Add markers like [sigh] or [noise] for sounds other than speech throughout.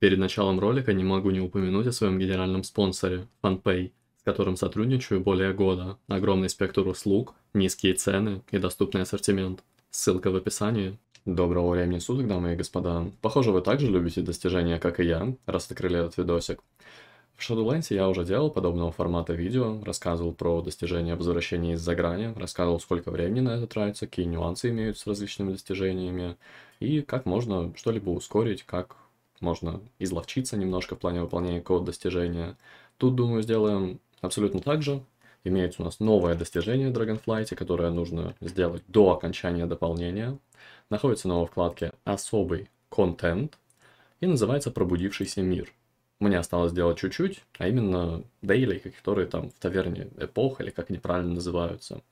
Перед началом ролика не могу не упомянуть о своем генеральном спонсоре – FunPay, с которым сотрудничаю более года. Огромный спектр услуг, низкие цены и доступный ассортимент. Ссылка в описании. Доброго времени суток, дамы и господа. Похоже, вы также любите достижения, как и я, раз открыли этот видосик. В Shadowlands я уже делал подобного формата видео, рассказывал про достижения об возвращении из-за грани, рассказывал, сколько времени на это тратится, какие нюансы имеют с различными достижениями, и как можно что-либо ускорить, как можно изловчиться немножко в плане выполнения какого-то достижения. Тут, думаю, сделаем абсолютно так же. Имеется у нас новое достижение Dragonflight, которое нужно сделать до окончания дополнения. Находится оно во вкладке «Особый контент» и называется «Пробудившийся мир». Мне осталось сделать чуть-чуть, а именно дейли, которые там в таверне эпох или как они правильно называются.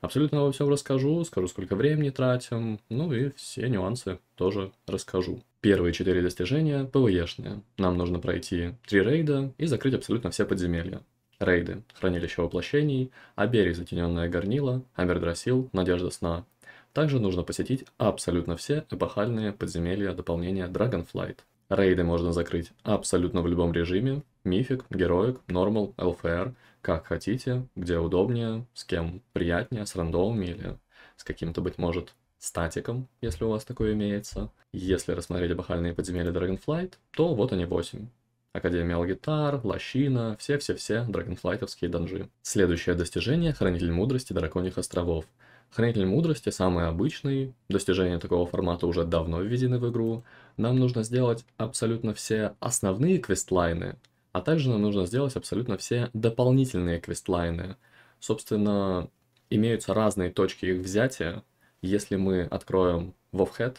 Абсолютно обо всем расскажу, скажу, сколько времени тратим, ну и все нюансы тоже расскажу. Первые четыре достижения – ПВЕшные. Нам нужно пройти три рейда и закрыть абсолютно все подземелья. Рейды – Хранилище воплощений, Аберий – Затененное горнило, Амердрасил – Надежда сна. Также нужно посетить абсолютно все эпохальные подземелья дополнения Dragonflight. Рейды можно закрыть абсолютно в любом режиме – мифик, героик, нормал, ЛФР, как хотите, где удобнее, с кем приятнее, с рандомами или с каким-то, быть может, статиком, если у вас такое имеется. Если рассмотреть эпохальные подземелья Dragonflight, то вот они 8. Академия Алгитар, Лощина, все-все-все Dragonflightовские данжи. Следующее достижение – Хранитель Мудрости Драконьих Островов. Хранитель Мудрости самый обычный, достижения такого формата уже давно введены в игру. Нам нужно сделать абсолютно все основные квестлайны, а также нам нужно сделать абсолютно все дополнительные квестлайны. Собственно, имеются разные точки их взятия, если мы откроем WoWhead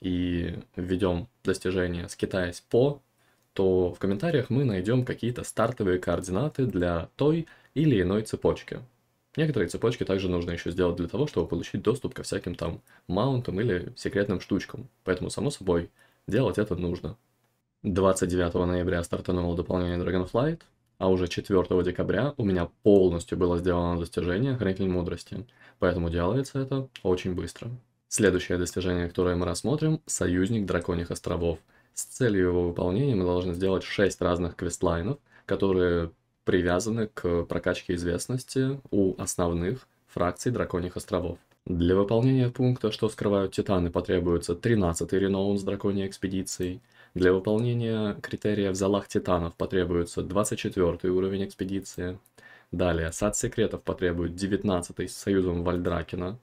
и введем достижение с «скитаясь по», то в комментариях мы найдем какие-то стартовые координаты для той или иной цепочки. Некоторые цепочки также нужно еще сделать для того, чтобы получить доступ ко всяким там маунтам или секретным штучкам, поэтому, само собой, делать это нужно. 29 ноября стартануло дополнение Dragonflight, а уже 4 декабря у меня полностью было сделано достижение Хранитель Мудрости, поэтому делается это очень быстро. Следующее достижение, которое мы рассмотрим, Союзник Драконьих Островов. С целью его выполнения мы должны сделать 6 разных квестлайнов, которые привязаны к прокачке известности у основных фракций Драконьих Островов. Для выполнения пункта «Что скрывают титаны» потребуется 13-й с Драконьей Экспедицией – для выполнения критерия в Залах Титанов потребуется 24 уровень экспедиции. Далее, Сад Секретов потребует 19 с Союзом Вальдракина.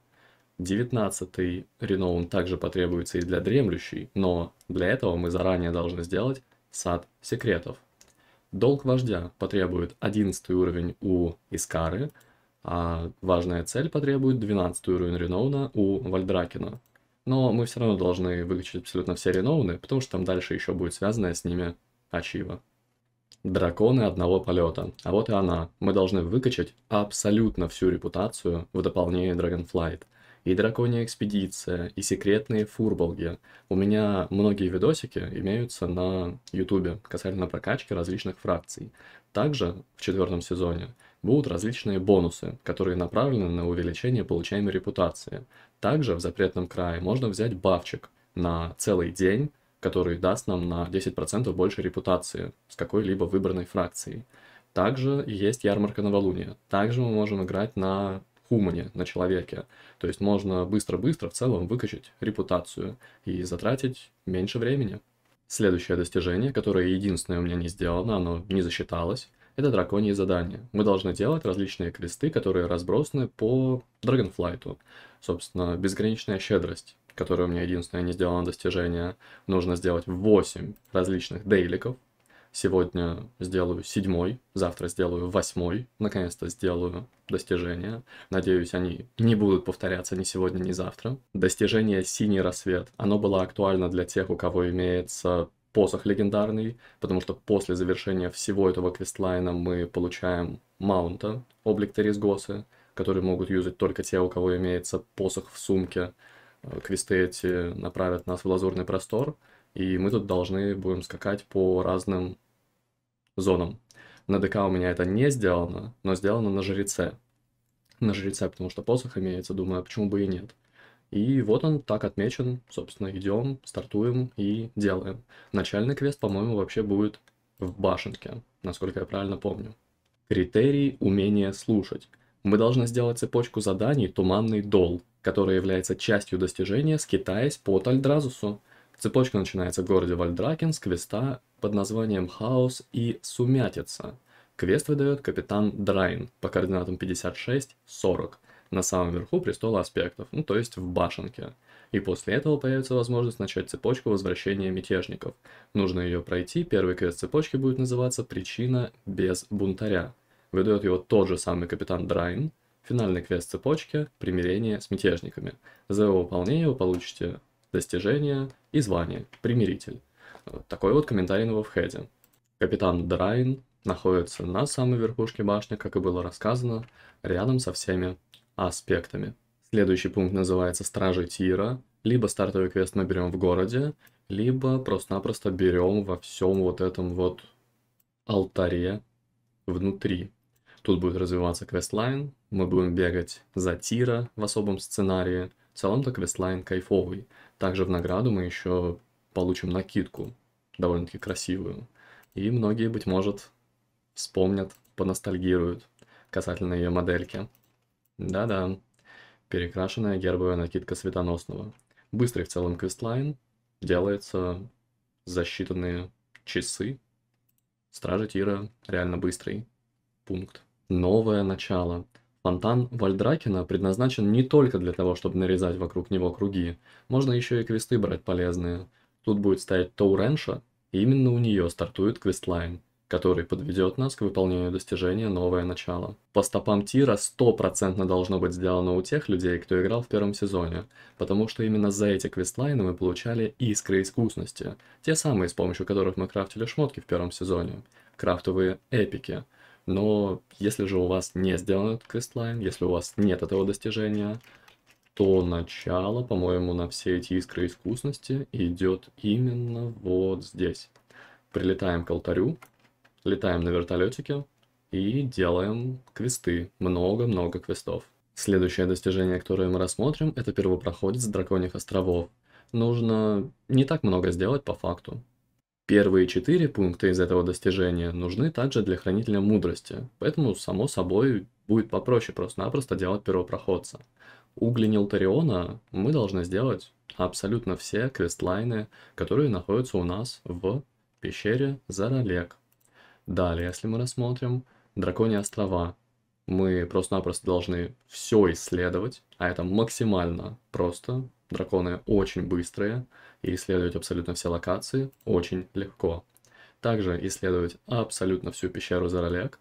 19 Реноун также потребуется и для Дремлющей, но для этого мы заранее должны сделать Сад Секретов. Долг Вождя потребует 11 уровень у Искары, а важная цель потребует 12 уровень Реноуна у Вальдракина. Но мы все равно должны выключить абсолютно все ренованы, потому что там дальше еще будет связанная с ними ачива. Драконы одного полета. А вот и она. Мы должны выкачать абсолютно всю репутацию в дополнение Dragonflight. И драконья экспедиция, и секретные фурболги. У меня многие видосики имеются на ютубе касательно прокачки различных фракций. Также в четвертом сезоне будут различные бонусы, которые направлены на увеличение получаемой репутации. Также в запретном крае можно взять бавчик на целый день, который даст нам на 10% больше репутации с какой-либо выбранной фракцией. Также есть ярмарка новолуния. Также мы можем играть на хумане, на человеке. То есть можно быстро-быстро в целом выкачать репутацию и затратить меньше времени. Следующее достижение, которое единственное у меня не сделано, оно не засчиталось – это драконьи задания. Мы должны делать различные кресты, которые разбросаны по Dragonflight'у. Собственно, безграничная щедрость, которая у меня единственное не сделано достижение. Нужно сделать 8 различных дейликов. Сегодня сделаю седьмой, завтра сделаю восьмой, наконец-то сделаю достижение. Надеюсь, они не будут повторяться ни сегодня, ни завтра. Достижение «Синий рассвет». Оно было актуально для тех, у кого имеется посох легендарный, потому что после завершения всего этого квестлайна мы получаем маунта, облик Террисгоса, который могут юзать только те, у кого имеется посох в сумке. Э, квесты эти направят нас в лазурный простор, и мы тут должны будем скакать по разным зонам. На ДК у меня это не сделано, но сделано на жреце. На жреце, потому что посох имеется, думаю, а почему бы и нет. И вот он так отмечен, собственно, идем, стартуем и делаем. Начальный квест, по-моему, вообще будет в башенке, насколько я правильно помню. Критерий умения слушать. Мы должны сделать цепочку заданий «Туманный дол», которая является частью достижения, скитаясь по Альдразусу. Цепочка начинается в городе Вальдракен с квеста под названием «Хаос» и «Сумятица». Квест выдает капитан Драйн по координатам 56-40 на самом верху престола аспектов, ну то есть в башенке. И после этого появится возможность начать цепочку возвращения мятежников. Нужно ее пройти, первый квест цепочки будет называться «Причина без бунтаря». Выдает его тот же самый капитан Драйн, финальный квест цепочки «Примирение с мятежниками». За его выполнение вы получите достижение и звание «Примиритель». Вот такой вот комментарий на вебхеде. Капитан Драйн находится на самой верхушке башни, как и было рассказано, рядом со всеми аспектами. Следующий пункт называется «Стражи Тира». Либо стартовый квест мы берем в городе, либо просто-напросто берем во всем вот этом вот алтаре внутри. Тут будет развиваться квестлайн, мы будем бегать за Тира в особом сценарии. В целом-то квестлайн кайфовый. Также в награду мы еще получим накидку, довольно-таки красивую. И многие, быть может, вспомнят, поностальгируют касательно ее модельки. Да-да, перекрашенная гербовая накидка светоносного. Быстрый в целом квестлайн, делается за считанные часы. Стражи Тира реально быстрый пункт. Новое начало. Фонтан Вальдракена предназначен не только для того, чтобы нарезать вокруг него круги. Можно еще и квесты брать полезные. Тут будет стоять Тоуренша, и именно у нее стартует квестлайн который подведет нас к выполнению достижения «Новое начало». По стопам Тира стопроцентно должно быть сделано у тех людей, кто играл в первом сезоне, потому что именно за эти квестлайны мы получали искры искусности, те самые, с помощью которых мы крафтили шмотки в первом сезоне, крафтовые эпики. Но если же у вас не сделан этот квестлайн, если у вас нет этого достижения, то начало, по-моему, на все эти искры искусности идет именно вот здесь. Прилетаем к алтарю, летаем на вертолетике и делаем квесты, много-много квестов. Следующее достижение, которое мы рассмотрим, это первопроходец Драконьих островов. Нужно не так много сделать по факту. Первые четыре пункта из этого достижения нужны также для Хранителя Мудрости, поэтому, само собой, будет попроще просто-напросто делать первопроходца. У Глинилтариона мы должны сделать абсолютно все квестлайны, которые находятся у нас в пещере Заралек. Далее, если мы рассмотрим Драконьи острова, мы просто-напросто должны все исследовать, а это максимально просто. Драконы очень быстрые, и исследовать абсолютно все локации очень легко. Также исследовать абсолютно всю пещеру Заролек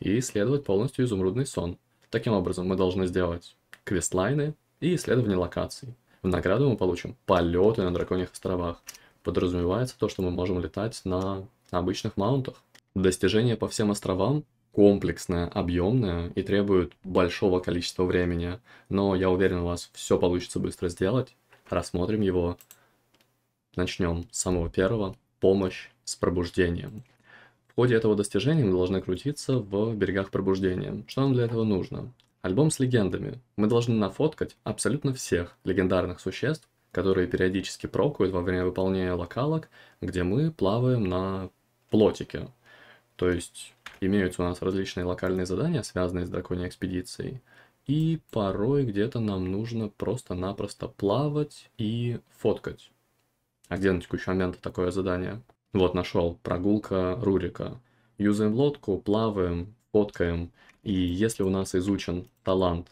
и исследовать полностью Изумрудный сон. Таким образом, мы должны сделать квестлайны и исследование локаций. В награду мы получим полеты на Драконьих островах. Подразумевается то, что мы можем летать на обычных маунтах. Достижение по всем островам комплексное, объемное и требует большого количества времени. Но я уверен, у вас все получится быстро сделать. Рассмотрим его. Начнем с самого первого. Помощь с пробуждением. В ходе этого достижения мы должны крутиться в берегах пробуждения. Что нам для этого нужно? Альбом с легендами. Мы должны нафоткать абсолютно всех легендарных существ, которые периодически прокают во время выполнения локалок, где мы плаваем на плотике, то есть имеются у нас различные локальные задания, связанные с драконьей экспедицией. И порой где-то нам нужно просто-напросто плавать и фоткать. А где на текущий момент такое задание? Вот нашел прогулка Рурика. Юзаем лодку, плаваем, фоткаем. И если у нас изучен талант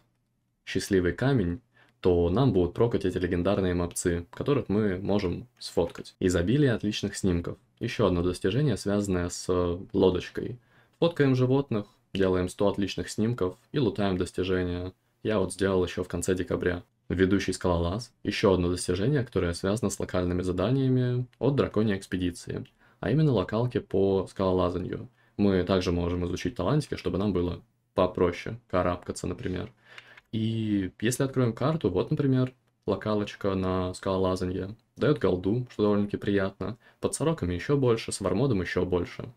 «Счастливый камень», то нам будут прокать эти легендарные мопцы, которых мы можем сфоткать. Изобилие отличных снимков – еще одно достижение, связанное с э, лодочкой. Фоткаем животных, делаем 100 отличных снимков и лутаем достижения. Я вот сделал еще в конце декабря. Ведущий скалолаз. Еще одно достижение, которое связано с локальными заданиями от драконьей экспедиции. А именно локалки по скалолазанию. Мы также можем изучить талантики, чтобы нам было попроще карабкаться, например. И если откроем карту, вот, например, локалочка на скалолазанье. Дает голду, что довольно-таки приятно. Под сороками еще больше, с вармодом еще больше.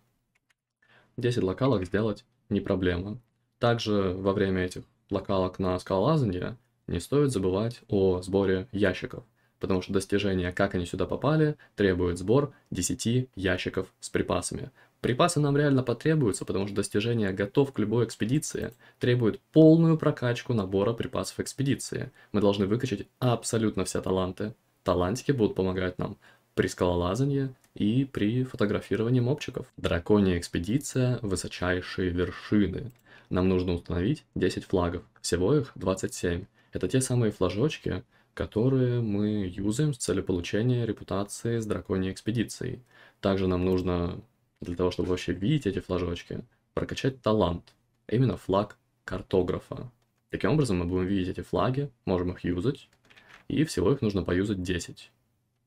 10 локалок сделать не проблема. Также во время этих локалок на скалолазанье не стоит забывать о сборе ящиков, потому что достижение, как они сюда попали, требует сбор 10 ящиков с припасами. Припасы нам реально потребуются, потому что достижение «Готов к любой экспедиции» требует полную прокачку набора припасов экспедиции. Мы должны выкачать абсолютно все таланты. Талантики будут помогать нам при скалолазании и при фотографировании мопчиков. Драконья экспедиция «Высочайшие вершины». Нам нужно установить 10 флагов, всего их 27. Это те самые флажочки, которые мы юзаем с целью получения репутации с драконьей экспедицией. Также нам нужно для того, чтобы вообще видеть эти флажочки, прокачать талант, а именно флаг картографа. Таким образом мы будем видеть эти флаги, можем их юзать, и всего их нужно поюзать 10.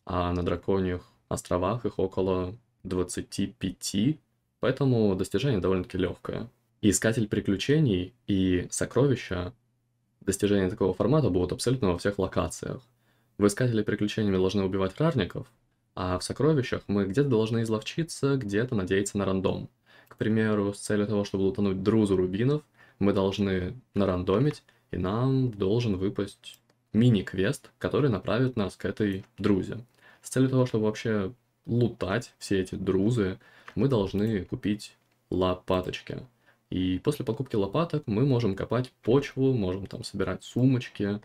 А на драконьих островах их около 25, поэтому достижение довольно-таки легкое. И искатель приключений и сокровища достижения такого формата будут абсолютно во всех локациях. Вы искатели приключений должны убивать рарников, а в сокровищах мы где-то должны изловчиться, где-то надеяться на рандом. К примеру, с целью того, чтобы утонуть друзу рубинов, мы должны нарандомить, и нам должен выпасть мини-квест, который направит нас к этой друзе. С целью того, чтобы вообще лутать все эти друзы, мы должны купить лопаточки. И после покупки лопаток мы можем копать почву, можем там собирать сумочки,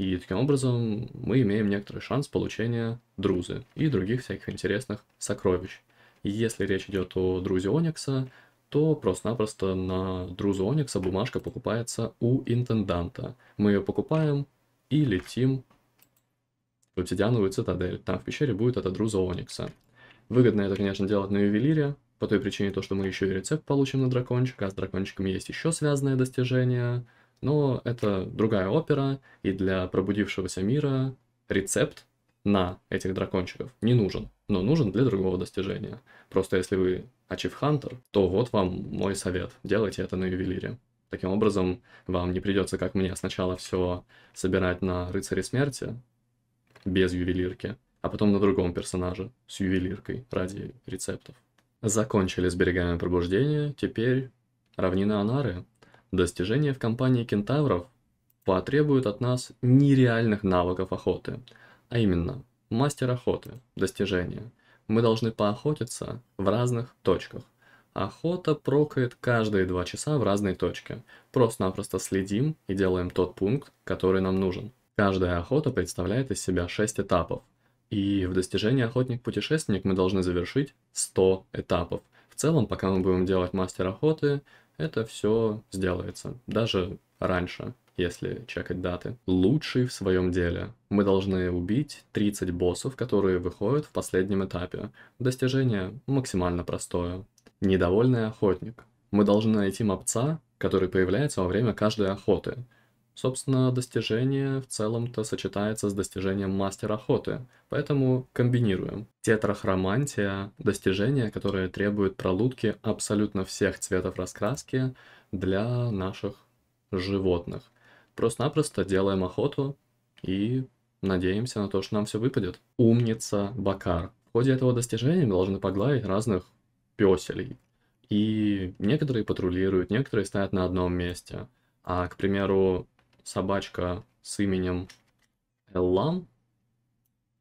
и таким образом мы имеем некоторый шанс получения друзы и других всяких интересных сокровищ. Если речь идет о друзе Оникса, то просто-напросто на друзу Оникса бумажка покупается у интенданта. Мы ее покупаем и летим в обсидиановую цитадель. Там в пещере будет эта друза Оникса. Выгодно это, конечно, делать на ювелире, по той причине, то, что мы еще и рецепт получим на дракончика, а с дракончиком есть еще связанное достижение – но это другая опера, и для пробудившегося мира рецепт на этих дракончиков не нужен, но нужен для другого достижения. Просто если вы ачивхантер, то вот вам мой совет, делайте это на ювелире. Таким образом, вам не придется, как мне, сначала все собирать на рыцаре смерти без ювелирки, а потом на другом персонаже с ювелиркой ради рецептов. Закончили с берегами пробуждения, теперь равнина Анары, Достижения в компании кентавров потребуют от нас нереальных навыков охоты, а именно мастер охоты, достижения. Мы должны поохотиться в разных точках. Охота прокает каждые два часа в разной точке. Просто-напросто следим и делаем тот пункт, который нам нужен. Каждая охота представляет из себя шесть этапов. И в достижении охотник-путешественник мы должны завершить 100 этапов. В целом, пока мы будем делать мастер охоты, это все сделается. Даже раньше, если чекать даты. Лучший в своем деле. Мы должны убить 30 боссов, которые выходят в последнем этапе. Достижение максимально простое. Недовольный охотник. Мы должны найти мопца, который появляется во время каждой охоты – Собственно, достижение в целом-то сочетается с достижением мастера охоты, поэтому комбинируем. Тетрахромантия – достижение, которое требует пролудки абсолютно всех цветов раскраски для наших животных. Просто-напросто делаем охоту и надеемся на то, что нам все выпадет. Умница Бакар. В ходе этого достижения мы должны погладить разных песелей. И некоторые патрулируют, некоторые стоят на одном месте. А, к примеру, собачка с именем Эллам,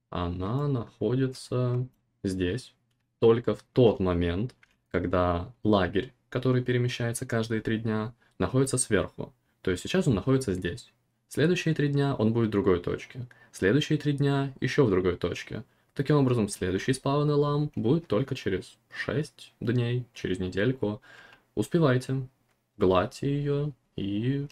она находится здесь только в тот момент, когда лагерь, который перемещается каждые три дня, находится сверху. То есть сейчас он находится здесь. Следующие три дня он будет в другой точке. Следующие три дня еще в другой точке. Таким образом, следующий спаун лам будет только через 6 дней, через недельку. Успевайте, гладьте ее и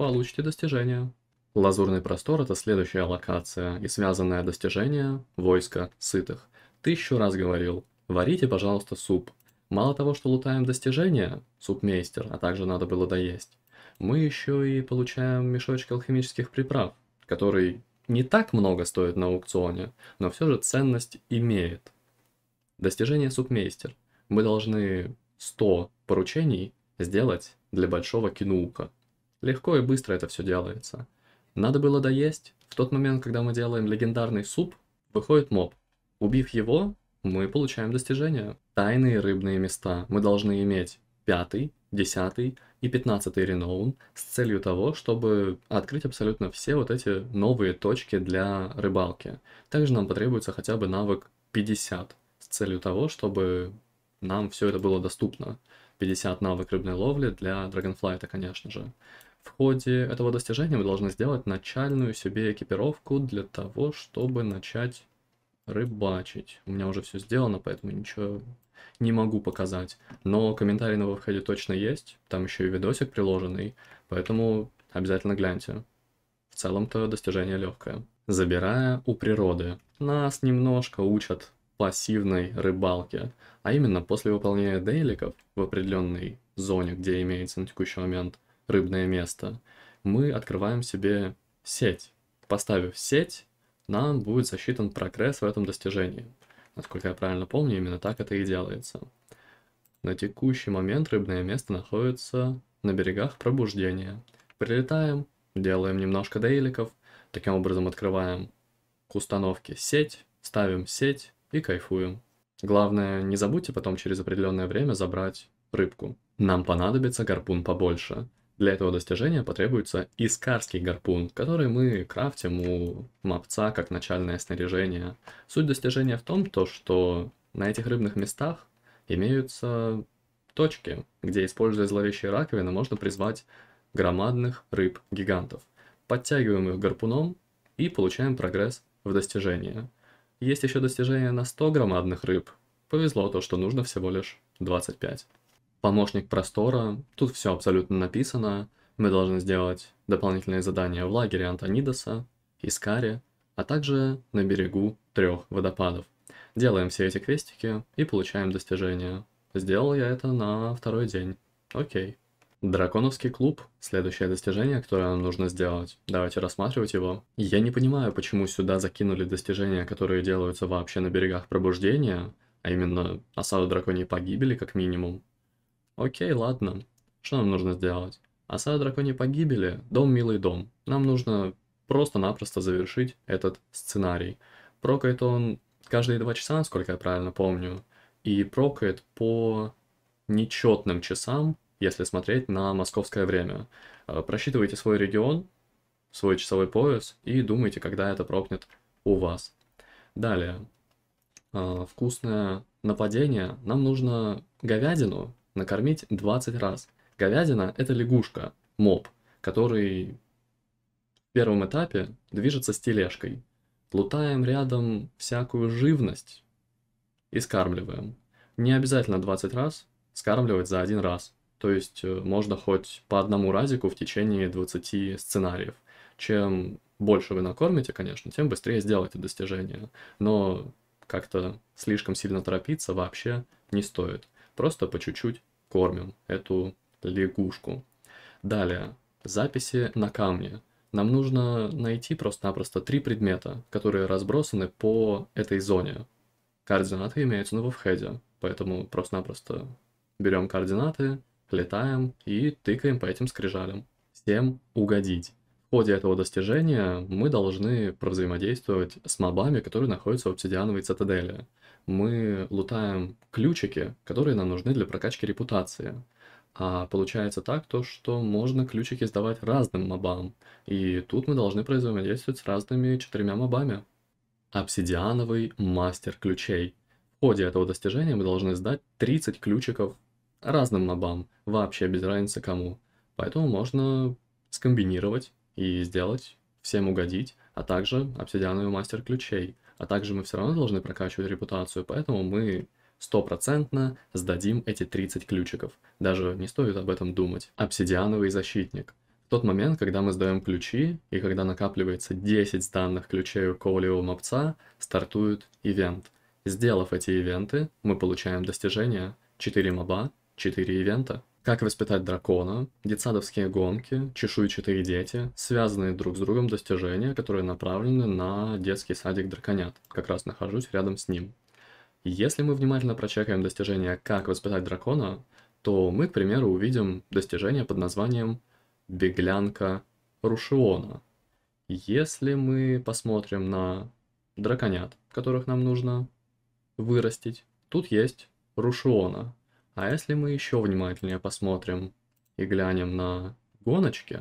Получите достижение. Лазурный простор – это следующая локация и связанное достижение – войско сытых. Тысячу раз говорил, варите, пожалуйста, суп. Мало того, что лутаем достижения, супмейстер, а также надо было доесть, мы еще и получаем мешочек алхимических приправ, который не так много стоит на аукционе, но все же ценность имеет. Достижение супмейстер. Мы должны 100 поручений сделать для большого Кинука. Легко и быстро это все делается. Надо было доесть. В тот момент, когда мы делаем легендарный суп, выходит моб. Убив его, мы получаем достижение Тайные рыбные места мы должны иметь пятый, десятый и пятнадцатый реноун с целью того, чтобы открыть абсолютно все вот эти новые точки для рыбалки. Также нам потребуется хотя бы навык 50 с целью того, чтобы нам все это было доступно. 50 навык рыбной ловли для Dragonfly, это, конечно же. В ходе этого достижения вы должны сделать начальную себе экипировку для того, чтобы начать рыбачить. У меня уже все сделано, поэтому ничего не могу показать. Но комментарий на выходе точно есть, там еще и видосик приложенный, поэтому обязательно гляньте. В целом-то достижение легкое. Забирая у природы. Нас немножко учат пассивной рыбалке, а именно после выполнения дейликов в определенной зоне, где имеется на текущий момент – рыбное место, мы открываем себе сеть. Поставив сеть, нам будет засчитан прогресс в этом достижении. Насколько я правильно помню, именно так это и делается. На текущий момент рыбное место находится на берегах пробуждения. Прилетаем, делаем немножко дейликов, таким образом открываем к установке сеть, ставим сеть и кайфуем. Главное, не забудьте потом через определенное время забрать рыбку. Нам понадобится гарпун побольше. Для этого достижения потребуется искарский гарпун, который мы крафтим у мопца как начальное снаряжение. Суть достижения в том, то, что на этих рыбных местах имеются точки, где, используя зловещие раковины, можно призвать громадных рыб-гигантов. Подтягиваем их гарпуном и получаем прогресс в достижении. Есть еще достижение на 100 громадных рыб. Повезло то, что нужно всего лишь 25 помощник простора. Тут все абсолютно написано. Мы должны сделать дополнительные задания в лагере Антонидаса, Искаре, а также на берегу трех водопадов. Делаем все эти крестики и получаем достижения. Сделал я это на второй день. Окей. Драконовский клуб – следующее достижение, которое нам нужно сделать. Давайте рассматривать его. Я не понимаю, почему сюда закинули достижения, которые делаются вообще на берегах пробуждения, а именно осаду драконьей погибели как минимум, Окей, ладно. Что нам нужно сделать? Оса драконьей погибели, дом милый дом. Нам нужно просто-напросто завершить этот сценарий. Прокает он каждые два часа, насколько я правильно помню. И прокает по нечетным часам, если смотреть на московское время. Э, просчитывайте свой регион, свой часовой пояс и думайте, когда это прокнет у вас. Далее. Э, вкусное нападение. Нам нужно говядину накормить 20 раз. Говядина – это лягушка, моб, который в первом этапе движется с тележкой. Лутаем рядом всякую живность и скармливаем. Не обязательно 20 раз скармливать за один раз. То есть э, можно хоть по одному разику в течение 20 сценариев. Чем больше вы накормите, конечно, тем быстрее сделаете достижение. Но как-то слишком сильно торопиться вообще не стоит. Просто по чуть-чуть кормим эту лягушку. Далее, записи на камне. Нам нужно найти просто-напросто три предмета, которые разбросаны по этой зоне. Координаты имеются на вовхеде, поэтому просто-напросто берем координаты, летаем и тыкаем по этим скрижалям. Всем угодить ходе этого достижения мы должны провзаимодействовать с мобами, которые находятся в обсидиановой цитадели. Мы лутаем ключики, которые нам нужны для прокачки репутации. А получается так, то, что можно ключики сдавать разным мобам. И тут мы должны взаимодействовать с разными четырьмя мобами. Обсидиановый мастер ключей. В ходе этого достижения мы должны сдать 30 ключиков разным мобам, вообще без разницы кому. Поэтому можно скомбинировать и сделать, всем угодить, а также обсидиановый мастер ключей. А также мы все равно должны прокачивать репутацию, поэтому мы стопроцентно сдадим эти 30 ключиков. Даже не стоит об этом думать. Обсидиановый защитник. В тот момент, когда мы сдаем ключи, и когда накапливается 10 сданных ключей у коулевого мопца, стартует ивент. Сделав эти ивенты, мы получаем достижения 4 моба, 4 ивента. Как воспитать дракона, детсадовские гонки, чешуйчатые дети, связанные друг с другом достижения, которые направлены на детский садик драконят. Как раз нахожусь рядом с ним. Если мы внимательно прочекаем достижение «Как воспитать дракона», то мы, к примеру, увидим достижение под названием «Беглянка Рушиона». Если мы посмотрим на драконят, которых нам нужно вырастить, тут есть Рушиона, а если мы еще внимательнее посмотрим и глянем на гоночки,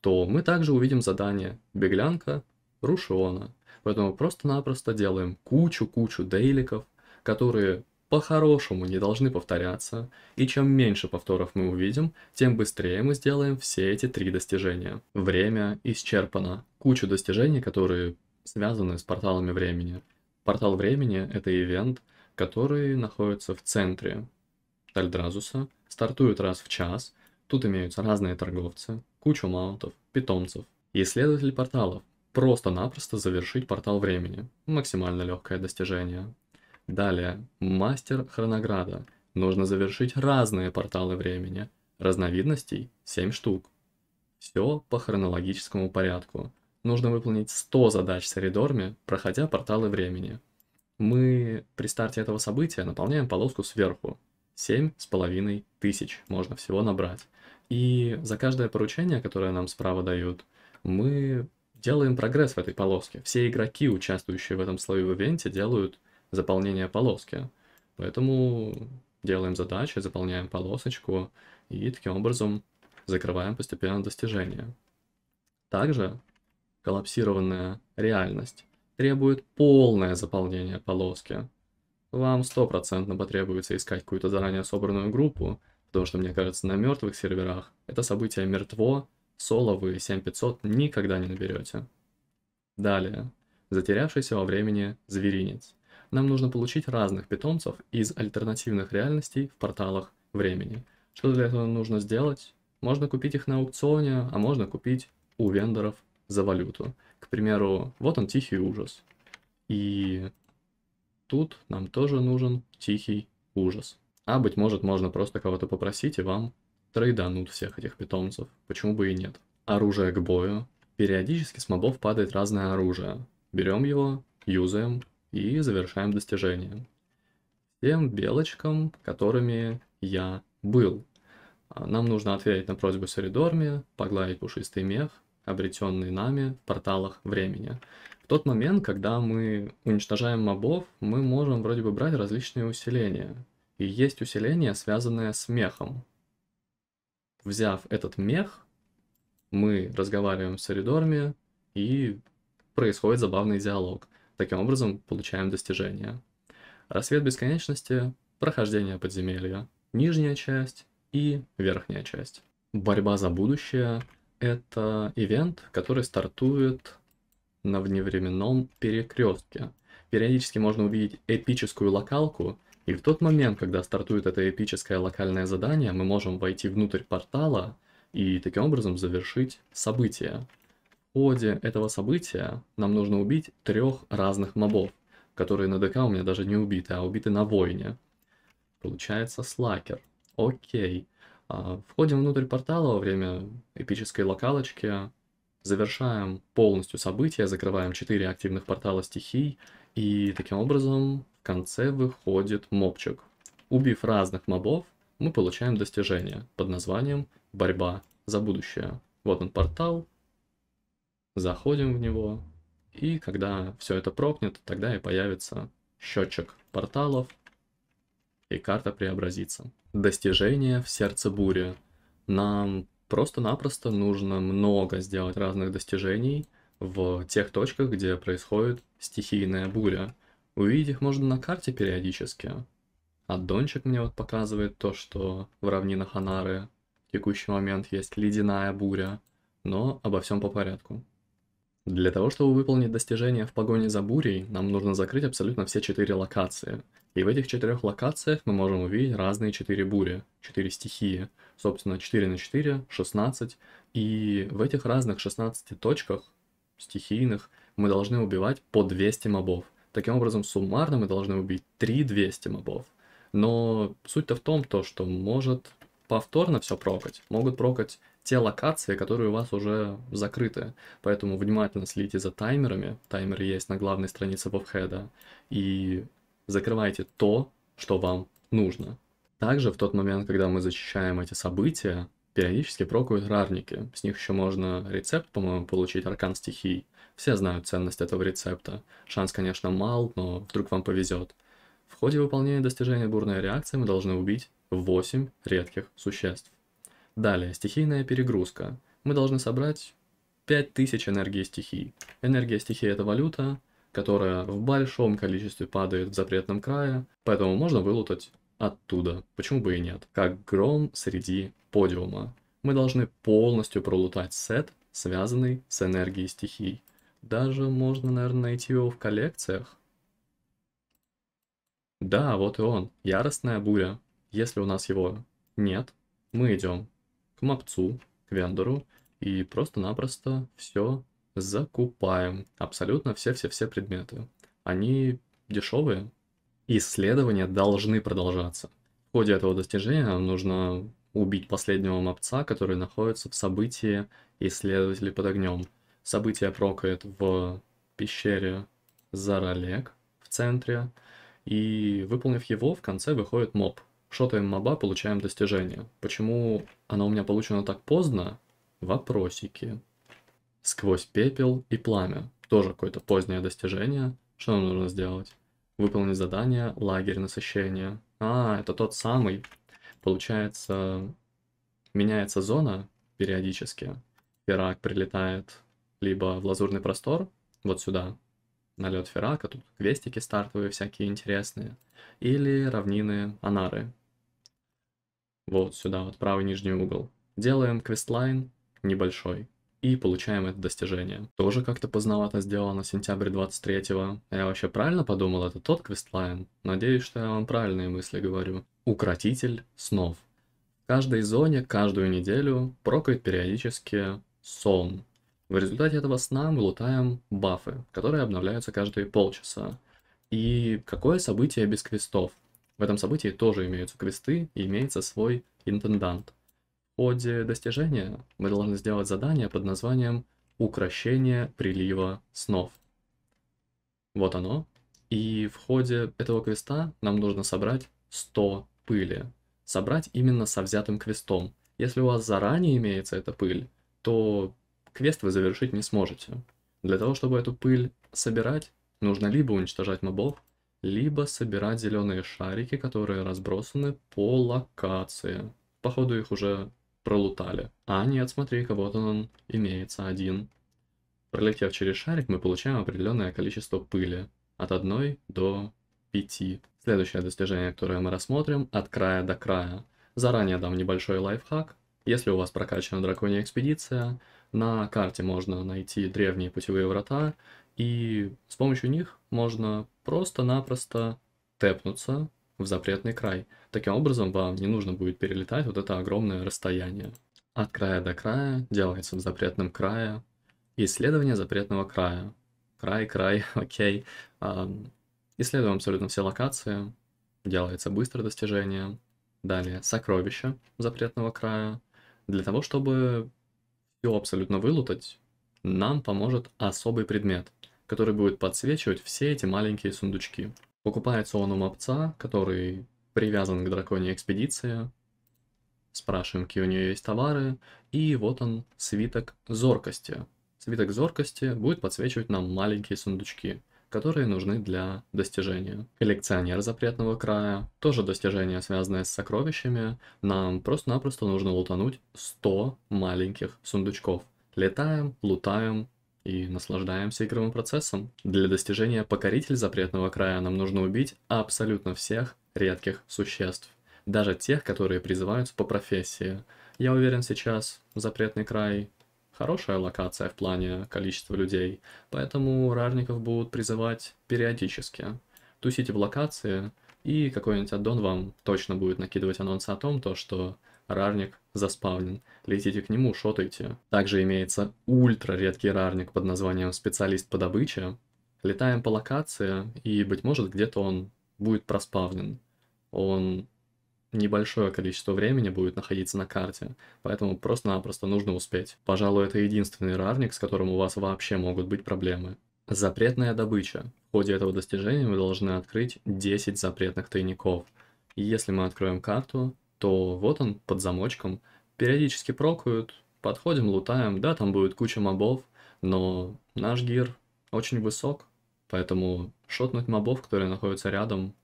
то мы также увидим задание «Беглянка Рушиона». Поэтому просто-напросто делаем кучу-кучу дейликов, которые по-хорошему не должны повторяться, и чем меньше повторов мы увидим, тем быстрее мы сделаем все эти три достижения. Время исчерпано. Кучу достижений, которые связаны с порталами времени. Портал времени — это ивент, который находится в центре Тальдразуса стартуют раз в час. Тут имеются разные торговцы, кучу маунтов, питомцев и исследователь порталов. Просто-напросто завершить портал времени. Максимально легкое достижение. Далее, мастер хронограда. Нужно завершить разные порталы времени. Разновидностей 7 штук. Все по хронологическому порядку. Нужно выполнить 100 задач с Эридорме, проходя порталы времени. Мы при старте этого события наполняем полоску сверху, семь с половиной тысяч можно всего набрать. И за каждое поручение, которое нам справа дают, мы делаем прогресс в этой полоске. Все игроки, участвующие в этом слое в ивенте, делают заполнение полоски. Поэтому делаем задачи, заполняем полосочку и таким образом закрываем постепенно достижение. Также коллапсированная реальность требует полное заполнение полоски вам стопроцентно потребуется искать какую-то заранее собранную группу, потому что, мне кажется, на мертвых серверах это событие мертво, соло вы 7500 никогда не наберете. Далее. Затерявшийся во времени зверинец. Нам нужно получить разных питомцев из альтернативных реальностей в порталах времени. Что для этого нужно сделать? Можно купить их на аукционе, а можно купить у вендоров за валюту. К примеру, вот он «Тихий ужас». И Тут нам тоже нужен тихий ужас. А, быть может, можно просто кого-то попросить, и вам трейданут всех этих питомцев. Почему бы и нет? Оружие к бою. Периодически с мобов падает разное оружие. Берем его, юзаем и завершаем достижение. Тем белочкам, которыми я был. А, нам нужно ответить на просьбу соридорми, погладить пушистый мех, обретенный нами в порталах времени тот момент, когда мы уничтожаем мобов, мы можем вроде бы брать различные усиления. И есть усиление, связанное с мехом. Взяв этот мех, мы разговариваем с Эридорми, и происходит забавный диалог. Таким образом, получаем достижения. Рассвет бесконечности, прохождение подземелья, нижняя часть и верхняя часть. Борьба за будущее — это ивент, который стартует на вневременном перекрестке. Периодически можно увидеть эпическую локалку, и в тот момент, когда стартует это эпическое локальное задание, мы можем войти внутрь портала и таким образом завершить событие. В ходе этого события нам нужно убить трех разных мобов, которые на ДК у меня даже не убиты, а убиты на войне. Получается слакер. Окей. А, входим внутрь портала во время эпической локалочки, Завершаем полностью событие, закрываем 4 активных портала стихий, и таким образом в конце выходит мобчик. Убив разных мобов, мы получаем достижение под названием «Борьба за будущее». Вот он портал, заходим в него, и когда все это прокнет, тогда и появится счетчик порталов, и карта преобразится. Достижение в сердце бури. Нам Просто-напросто нужно много сделать разных достижений в тех точках, где происходит стихийная буря. Увидеть их можно на карте периодически. А Дончик мне вот показывает то, что в равнинах Анары в текущий момент есть ледяная буря, но обо всем по порядку. Для того, чтобы выполнить достижение в погоне за бурей, нам нужно закрыть абсолютно все четыре локации. И в этих четырех локациях мы можем увидеть разные четыре бури, четыре стихии. Собственно, 4 на 4, 16. И в этих разных 16 точках, стихийных, мы должны убивать по 200 мобов. Таким образом, суммарно мы должны убить 3200 мобов. Но суть-то в том, то, что может повторно все прокать. Могут прокать те локации, которые у вас уже закрыты. Поэтому внимательно следите за таймерами. Таймер есть на главной странице вебхеда. И закрывайте то, что вам нужно. Также в тот момент, когда мы защищаем эти события, периодически прокуют рарники. С них еще можно рецепт, по-моему, получить, аркан стихий. Все знают ценность этого рецепта. Шанс, конечно, мал, но вдруг вам повезет. В ходе выполнения достижения бурной реакции мы должны убить 8 редких существ. Далее, стихийная перегрузка. Мы должны собрать 5000 энергии стихий. Энергия стихии – это валюта, которая в большом количестве падает в запретном крае, поэтому можно вылутать оттуда, почему бы и нет. Как гром среди подиума. Мы должны полностью пролутать сет, связанный с энергией стихий. Даже можно, наверное, найти его в коллекциях. Да, вот и он. Яростная буря. Если у нас его нет, мы идем к мапцу, к вендору и просто-напросто все закупаем. Абсолютно все-все-все предметы. Они дешевые. Исследования должны продолжаться. В ходе этого достижения нам нужно убить последнего мапца, который находится в событии «Исследователи под огнем». Событие прокает в пещере Заралек в центре, и выполнив его, в конце выходит моб, шотаем моба, получаем достижение. Почему оно у меня получено так поздно? Вопросики. Сквозь пепел и пламя. Тоже какое-то позднее достижение. Что нам нужно сделать? Выполнить задание «Лагерь насыщения». А, это тот самый. Получается, меняется зона периодически. Ферак прилетает либо в лазурный простор, вот сюда, налет Ферака, тут квестики стартовые всякие интересные, или равнины Анары, вот сюда, вот правый нижний угол. Делаем квестлайн небольшой и получаем это достижение. Тоже как-то поздновато сделано, сентябрь 23-го. Я вообще правильно подумал, это тот квестлайн? Надеюсь, что я вам правильные мысли говорю. Укротитель снов. В каждой зоне каждую неделю прокает периодически сон. В результате этого сна мы лутаем бафы, которые обновляются каждые полчаса. И какое событие без квестов? В этом событии тоже имеются квесты и имеется свой интендант. В ходе достижения мы должны сделать задание под названием «Укращение прилива снов». Вот оно. И в ходе этого квеста нам нужно собрать 100 пыли. Собрать именно со взятым квестом. Если у вас заранее имеется эта пыль, то квест вы завершить не сможете. Для того, чтобы эту пыль собирать, нужно либо уничтожать мобов, либо собирать зеленые шарики, которые разбросаны по локации. Походу их уже пролутали. А нет, смотри, кого вот он имеется один. Пролетев через шарик, мы получаем определенное количество пыли. От 1 до 5. Следующее достижение, которое мы рассмотрим, от края до края. Заранее дам небольшой лайфхак. Если у вас прокачана драконья экспедиция, на карте можно найти древние путевые врата, и с помощью них можно просто-напросто тэпнуться в запретный край. Таким образом, вам не нужно будет перелетать вот это огромное расстояние. От края до края делается в запретном крае исследование запретного края. Край, край, [laughs] окей. Исследуем абсолютно все локации, делается быстро достижение. Далее сокровища запретного края. Для того, чтобы все абсолютно вылутать, нам поможет особый предмет – который будет подсвечивать все эти маленькие сундучки. Покупается он у мопца, который привязан к драконьей экспедиции. Спрашиваем, какие у нее есть товары. И вот он, свиток зоркости. Свиток зоркости будет подсвечивать нам маленькие сундучки, которые нужны для достижения. Коллекционер запретного края, тоже достижение, связанное с сокровищами. Нам просто-напросто нужно лутануть 100 маленьких сундучков. Летаем, лутаем, и наслаждаемся игровым процессом. Для достижения покоритель запретного края нам нужно убить абсолютно всех редких существ, даже тех, которые призываются по профессии. Я уверен сейчас, запретный край хорошая локация в плане количества людей, поэтому рарников будут призывать периодически. Тусите в локации, и какой-нибудь аддон вам точно будет накидывать анонсы о том, то, что рарник заспавнен. Летите к нему, шотайте. Также имеется ультра редкий рарник под названием «Специалист по добыче». Летаем по локации, и, быть может, где-то он будет проспавнен. Он небольшое количество времени будет находиться на карте, поэтому просто-напросто нужно успеть. Пожалуй, это единственный рарник, с которым у вас вообще могут быть проблемы. Запретная добыча. В ходе этого достижения вы должны открыть 10 запретных тайников. И если мы откроем карту, то вот он под замочком. Периодически прокают, подходим, лутаем, да, там будет куча мобов, но наш гир очень высок, поэтому шотнуть мобов, которые находятся рядом,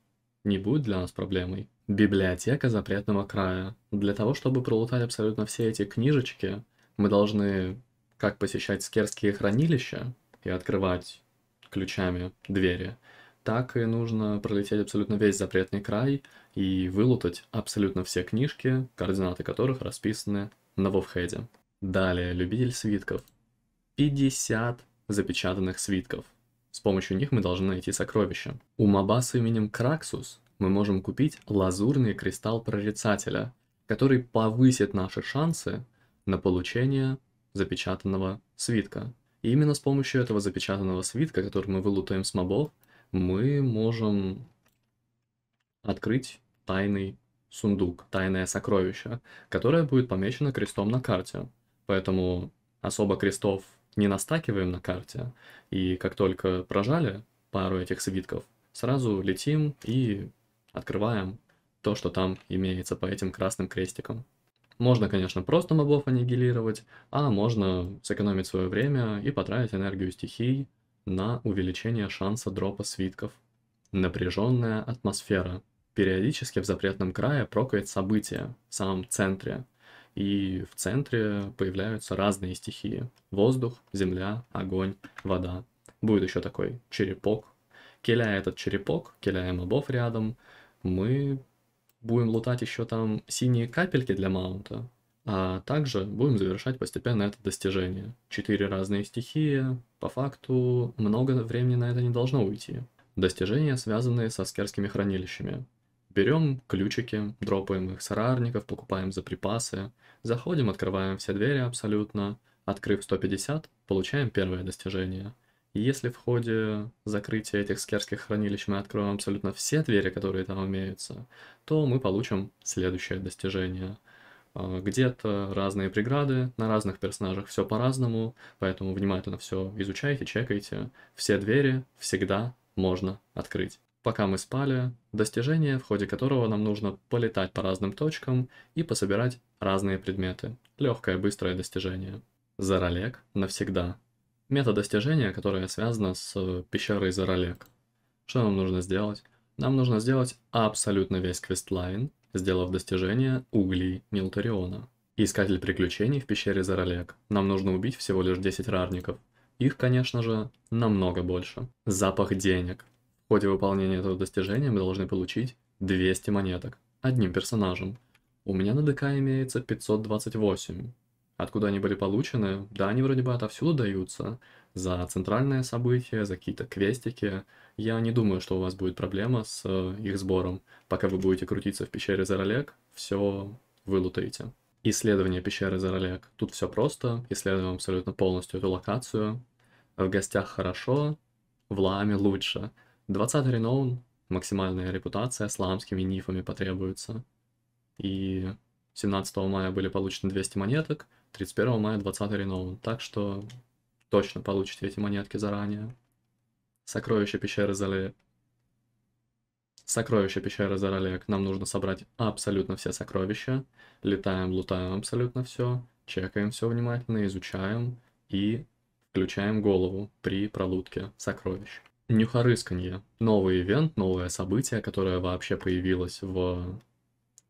не будет для нас проблемой. Библиотека запретного края. Для того, чтобы пролутать абсолютно все эти книжечки, мы должны как посещать скерские хранилища и открывать ключами двери, так и нужно пролететь абсолютно весь запретный край, и вылутать абсолютно все книжки, координаты которых расписаны на вовхеде. Далее, любитель свитков. 50 запечатанных свитков. С помощью них мы должны найти сокровища. У моба с именем Краксус мы можем купить лазурный кристалл прорицателя, который повысит наши шансы на получение запечатанного свитка. И именно с помощью этого запечатанного свитка, который мы вылутаем с мобов, мы можем открыть тайный сундук, тайное сокровище, которое будет помечено крестом на карте. Поэтому особо крестов не настакиваем на карте, и как только прожали пару этих свитков, сразу летим и открываем то, что там имеется по этим красным крестикам. Можно, конечно, просто мобов аннигилировать, а можно сэкономить свое время и потратить энергию стихий на увеличение шанса дропа свитков. Напряженная атмосфера – периодически в запретном крае прокает события в самом центре. И в центре появляются разные стихии. Воздух, земля, огонь, вода. Будет еще такой черепок. Келяя этот черепок, келяя мобов рядом, мы будем лутать еще там синие капельки для маунта, а также будем завершать постепенно это достижение. Четыре разные стихии, по факту много времени на это не должно уйти. Достижения, связанные со скерскими хранилищами. Берем ключики, дропаем их сарарников, покупаем заприпасы, Заходим, открываем все двери абсолютно. Открыв 150, получаем первое достижение. И если в ходе закрытия этих скерских хранилищ мы откроем абсолютно все двери, которые там имеются, то мы получим следующее достижение. А, где-то разные преграды, на разных персонажах все по-разному, поэтому внимательно все изучайте, чекайте. Все двери всегда можно открыть. Пока мы спали, достижение, в ходе которого нам нужно полетать по разным точкам и пособирать разные предметы. Легкое, быстрое достижение. Заролек навсегда. Метод достижения, которое связано с э, пещерой Заролек. Что нам нужно сделать? Нам нужно сделать абсолютно весь квестлайн, сделав достижение угли Милтариона. Искатель приключений в пещере Заролек. Нам нужно убить всего лишь 10 рарников. Их, конечно же, намного больше. Запах денег. В ходе выполнения этого достижения мы должны получить 200 монеток одним персонажем. У меня на ДК имеется 528. Откуда они были получены? Да, они вроде бы отовсюду даются. За центральное событие, за какие-то квестики. Я не думаю, что у вас будет проблема с э, их сбором. Пока вы будете крутиться в пещере Заролек, все вылутаете. Исследование пещеры Заролек. Тут все просто. Исследуем абсолютно полностью эту локацию. В гостях хорошо, в ламе лучше. 20 реноун, максимальная репутация, с ламскими нифами потребуется. И 17 мая были получены 200 монеток, 31 мая 20 реноун. Так что точно получите эти монетки заранее. Сокровище пещеры Зале... Сокровище пещеры Заралек. Нам нужно собрать абсолютно все сокровища. Летаем, лутаем абсолютно все. Чекаем все внимательно, изучаем и включаем голову при пролутке сокровищ. Нюхарысканье. Новый ивент, новое событие, которое вообще появилось в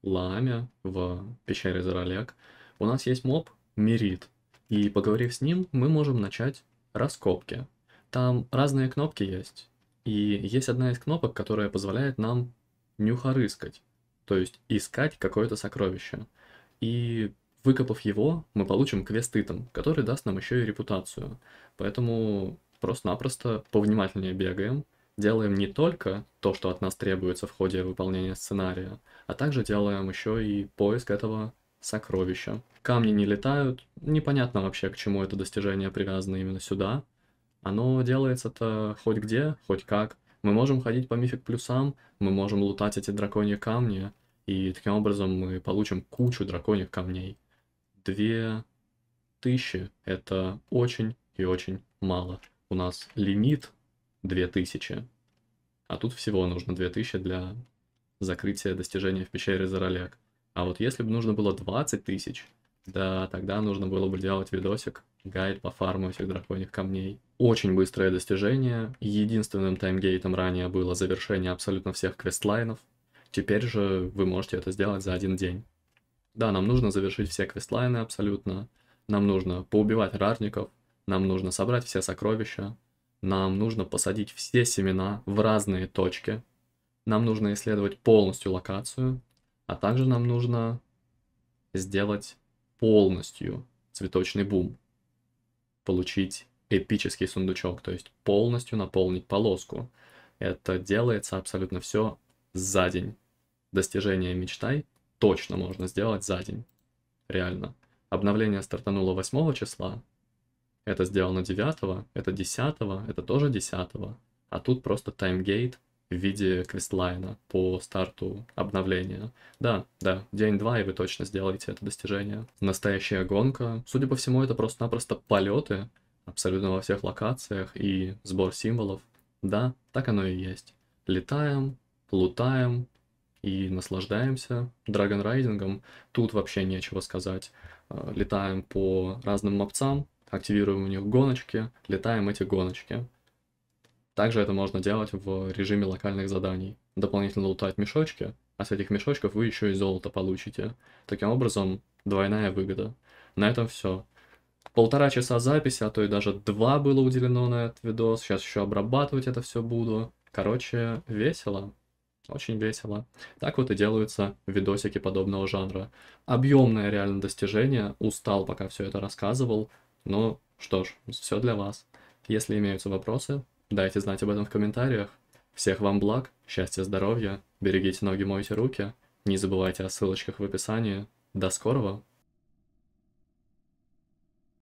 Лааме, в пещере Заролек. У нас есть моб Мерит. И поговорив с ним, мы можем начать раскопки. Там разные кнопки есть. И есть одна из кнопок, которая позволяет нам нюхарыскать. То есть искать какое-то сокровище. И выкопав его, мы получим квест-итем, который даст нам еще и репутацию. Поэтому просто-напросто повнимательнее бегаем, делаем не только то, что от нас требуется в ходе выполнения сценария, а также делаем еще и поиск этого сокровища. Камни не летают, непонятно вообще, к чему это достижение привязано именно сюда. Оно делается-то хоть где, хоть как. Мы можем ходить по мифик плюсам, мы можем лутать эти драконьи камни, и таким образом мы получим кучу драконьих камней. Две тысячи — это очень и очень мало у нас лимит 2000, а тут всего нужно 2000 для закрытия достижения в пещере Заролек. А вот если бы нужно было 20 тысяч, да, тогда нужно было бы делать видосик, гайд по фарму этих драконьих камней. Очень быстрое достижение. Единственным таймгейтом ранее было завершение абсолютно всех квестлайнов. Теперь же вы можете это сделать за один день. Да, нам нужно завершить все квестлайны абсолютно. Нам нужно поубивать рарников, нам нужно собрать все сокровища, нам нужно посадить все семена в разные точки, нам нужно исследовать полностью локацию, а также нам нужно сделать полностью цветочный бум, получить эпический сундучок, то есть полностью наполнить полоску. Это делается абсолютно все за день. Достижение мечтай точно можно сделать за день. Реально. Обновление стартануло 8 числа, это сделано 9, это 10, это тоже 10. А тут просто таймгейт в виде квестлайна по старту обновления. Да, да, день-два, и вы точно сделаете это достижение. Настоящая гонка. Судя по всему, это просто-напросто полеты абсолютно во всех локациях и сбор символов. Да, так оно и есть. Летаем, лутаем и наслаждаемся драгонрайдингом. Тут вообще нечего сказать. Э, летаем по разным мапцам, активируем у них гоночки, летаем эти гоночки. Также это можно делать в режиме локальных заданий. Дополнительно лутать мешочки, а с этих мешочков вы еще и золото получите. Таким образом, двойная выгода. На этом все. Полтора часа записи, а то и даже два было уделено на этот видос. Сейчас еще обрабатывать это все буду. Короче, весело. Очень весело. Так вот и делаются видосики подобного жанра. Объемное реально достижение. Устал, пока все это рассказывал. Ну что ж, все для вас. Если имеются вопросы, дайте знать об этом в комментариях. Всех вам благ, счастья, здоровья, берегите ноги, мойте руки, не забывайте о ссылочках в описании. До скорого!